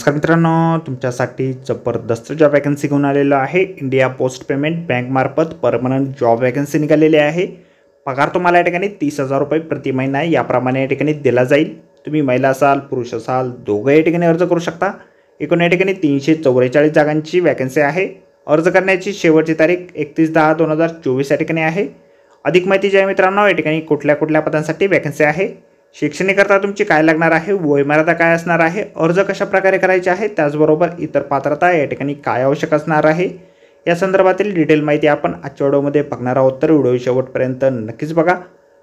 नमस्कार मित्रांनो तुमच्यासाठी जबरदस्त जॉब वॅकन्सी घेऊन आलेलो आहे इंडिया पोस्ट पेमेंट बँकमार्फत परमनंट जॉब वॅकन्सी निघालेली आहे पगार तुम्हाला या ठिकाणी तीस हजार रुपये प्रति महिना याप्रमाणे या ठिकाणी दिला जाईल तुम्ही महिला असाल पुरुष असाल दोघं या ठिकाणी अर्ज करू शकता एकूण या ठिकाणी तीनशे चौवेचाळीस जागांची वॅकन्सी आहे अर्ज करण्याची शेवटची तारीख एकतीस दहा दोन हजार चोवीस या ठिकाणी आहे अधिक माहिती जी आहे मित्रांनो या ठिकाणी कुठल्या कुठल्या पदांसाठी वॅकन्सी आहे शिक्षणाकरता तुमची काय लागणार आहे वयमर्यादा काय असणार आहे अर्ज कशा प्रकारे करायचे आहे त्याचबरोबर इतर पात्रता या ठिकाणी काय आवश्यक असणार आहे या संदर्भातील डिटेल माहिती आपण आजच्या व्हिडिओमध्ये बघणार आहोत तर व्हिडिओ शेवटपर्यंत नक्कीच बघा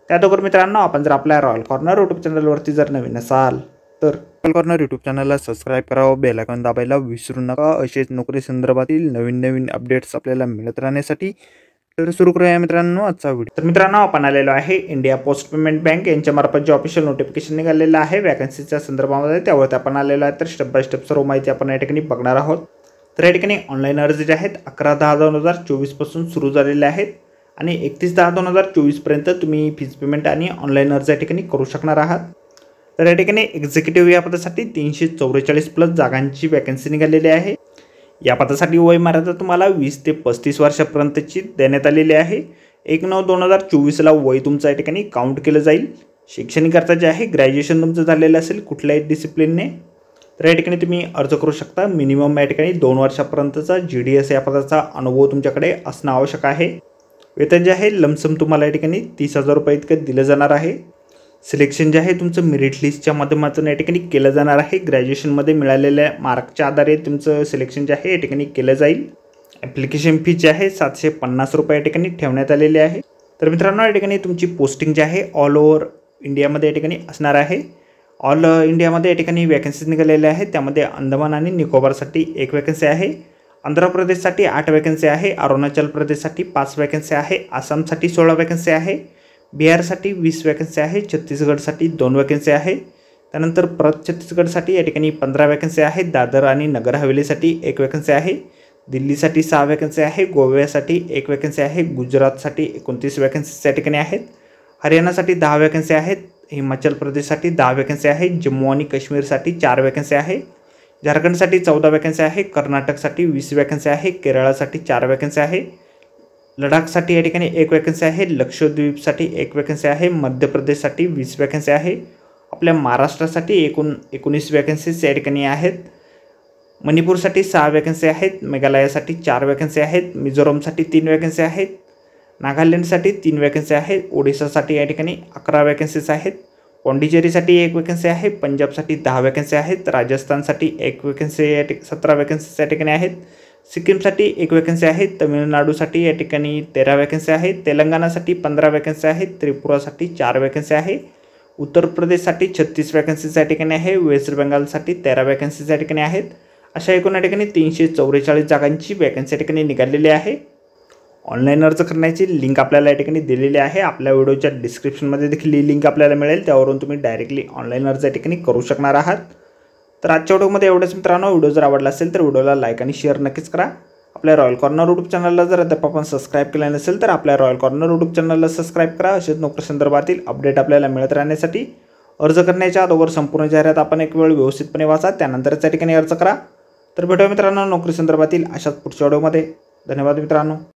त्यातोबर मित्रांनो आपण जर आपल्या रॉयल कॉर्नर यूट्यूब चॅनलवरती जर नवीन असाल तर रॉयल कॉर्नर यूट्यूब चॅनलला सबस्क्राईब करावं बेलायकॉन दाबायला विसरू नका असेच नोकरी संदर्भातील नवीन नवीन अपडेट्स आपल्याला मिळत राहण्यासाठी तर सुरू करूया मित्रांनो आजचा व्हिडिओ तर मित्रांनो आपण आलेलो आहे इंडिया पोस्ट पेमेंट बँक यांच्यामार्फत जे ऑफिशियल नोटिफिकेशन निघालेलं आहे वॅकन्सीच्या संदर्भामध्ये त्यावरती आपण आलेलो आहे तर स्टेप बाय स्टेप सर्व माहिती आपण या ठिकाणी बघणार आहोत तर या ठिकाणी ऑनलाईन अर्ज जे आहेत अकरा दहा दोन हजार चोवीसपासून सुरू झालेले आहेत आणि एकतीस दहा दोन हजार चोवीसपर्यंत तुम्ही फीज पेमेंट आणि ऑनलाईन अर्ज या ठिकाणी करू शकणार आहात तर या ठिकाणी एक्झिक्युटिव्ह या पदासाठी तीनशे चौवेचाळीस प्लस जागांची वॅकन्सी निघालेली आहे या पदासाठी वय मर्यादा तुम्हाला वीस ते पस्तीस वर्षापर्यंतची देण्यात आलेली आहे एक नऊ दोन हजार चोवीसला वय तुमचं या ठिकाणी काउंट केलं जाईल शिक्षणकरता जे आहे ग्रॅज्युएशन तुमचं झालेलं असेल कुठल्याही डिसिप्लिनने तर या ठिकाणी तुम्ही अर्ज करू शकता मिनिमम या ठिकाणी दोन वर्षापर्यंतचा जी डी एस या पदाचा अनुभव तुमच्याकडे असणं आवश्यक आहे वेतन जे आहे लमसम तुम्हाला या ठिकाणी तीस हजार रुपये इतकं दिलं जाणार आहे सिलेक्शन जे आहे तुमचं मेरिट लिस्टच्या माध्यमातून या ठिकाणी केलं जाणार आहे ग्रॅज्युएशनमध्ये मिळालेल्या मार्कच्या आधारे तुमचं सिलेक्शन जे आहे या ठिकाणी केलं जाईल ॲप्लिकेशन फी जी आहे सातशे पन्नास रुपये या ठिकाणी ठेवण्यात आलेली आहे तर मित्रांनो या ठिकाणी तुमची पोस्टिंग जी आहे ऑल ओव्हर इंडियामध्ये या ठिकाणी असणार आहे ऑल इंडियामध्ये या ठिकाणी वॅकन्सीज निघालेल्या आहेत त्यामध्ये अंदमान आणि निकोबारसाठी एक वॅकन्सी आहे आंध्र प्रदेशसाठी आठ वॅकन्सी आहे अरुणाचल प्रदेशसाठी पाच वॅकन्सी आहे आसामसाठी सोळा वॅकन्सी आहे बिहार सा वीस वॅकन्सी आहे छत्तीसगडसाठी दोन वैकन्सी है त्यानंतर परत छत्तीसगडसाठी या ठिकाणी पंधरा वॅकन्सी दादर आ नगर हवेली एक वॅकन्सी आहे दिल्लीसाठी सहा वैकन्सी है गोव्यासाठी एक वैकन्सी है गुजरात सा वॅकन्सीज या ठिकाणी आहेत हरियाणासाठी दहा वॅकन्सी आहेत हिमाचल प्रदेशसाठी दह वैकन्सी है जम्मू कश्मीर सा चार वैकन्सी वॅकन्सी आहे चौदह वैकन्सी है कर्नाटक कर्नाटकसाठी वीस वॅकन्सी आहे केरळासाठी चार वैकन्सी है लडाख या ठिकाणी एक वैकन्सी है लक्षद्वीप एक वैकन्सी है मध्य प्रदेशसाठी वीस वैकन्सी है अपने महाराष्ट्रासाठी एकूण एकोनीस वैकन्सीज या मणिपुर आहेत मणिपूरसाठी सहा वॅकन्सी आहेत मेघालयासाठी चार वॅकन्सी आहेत मिझोरमसाठी तीन वैकन्सी है नागालैंड तीन वैकन्सी है ओडिशा या ठिकाणी अकरा हैं आहेत पॉंडिचेरीसाठी एक वॅकन्सी आहे पंजाबसाठी दहा वॅकन्सी आहेत राजस्थानसाठी एक वॅकन्सी या ठिक सतरा वॅकन्सीज या ठिकाणी सिक्कीमसाठी एक वॅकन्सी आहे तमिळनाडूसाठी या ठिकाणी तेरा वॅकन्सी आहे तेलंगणासाठी पंधरा वॅकन्सी आहेत त्रिपुरासाठी चार वॅकन्सी आहे उत्तर प्रदेशसाठी छत्तीस वॅकन्सीज या ठिकाणी आहे वेस्ट बेंगालसाठी तेरा वॅकन्सीज या ठिकाणी आहेत अशा एकूण या ठिकाणी तीनशे चौवेचाळीस जागांची वॅकन्सी या ठिकाणी निघालेली आहे ऑनलाईन अर्ज करण्याची लिंक आपल्याला या ठिकाणी दिलेली आहे आपल्या व्हिडिओच्या डिस्क्रिप्शनमध्ये देखील ही लिंक आपल्याला मिळेल त्यावरून तुम्ही डायरेक्टली ऑनलाईन अर्ज या ठिकाणी करू शकणार आहात तर आजच्या व्हिडिओमध्ये एवढंच मित्रांनो व्हिडिओ जर आवडला असेल तर व्हिडिओला लाईक आणि शेअर नक्कीच करा आपल्या रॉयल कॉर्नर यूट्यूब चॅनलला जर अद्याप आपण सबस्क्राईब केलं नसेल तर आपल्या रॉयल कॉर्नर यूट्यूब चॅनलला सबस्क्राईब करा नोकरी संदर्भातील अपडेट आपल्याला मिळत राहण्यासाठी अर्ज करण्याच्या अगोदर संपूर्ण जाहिरात आपण एक वेळ व्यवस्थितपणे वाचा त्यानंतर त्या ठिकाणी अर्ज करा तर भेटूया मित्रांनो नोकरी संदर्भातील अशाच पुढच्या व्हिडिओमध्ये धन्यवाद मित्रांनो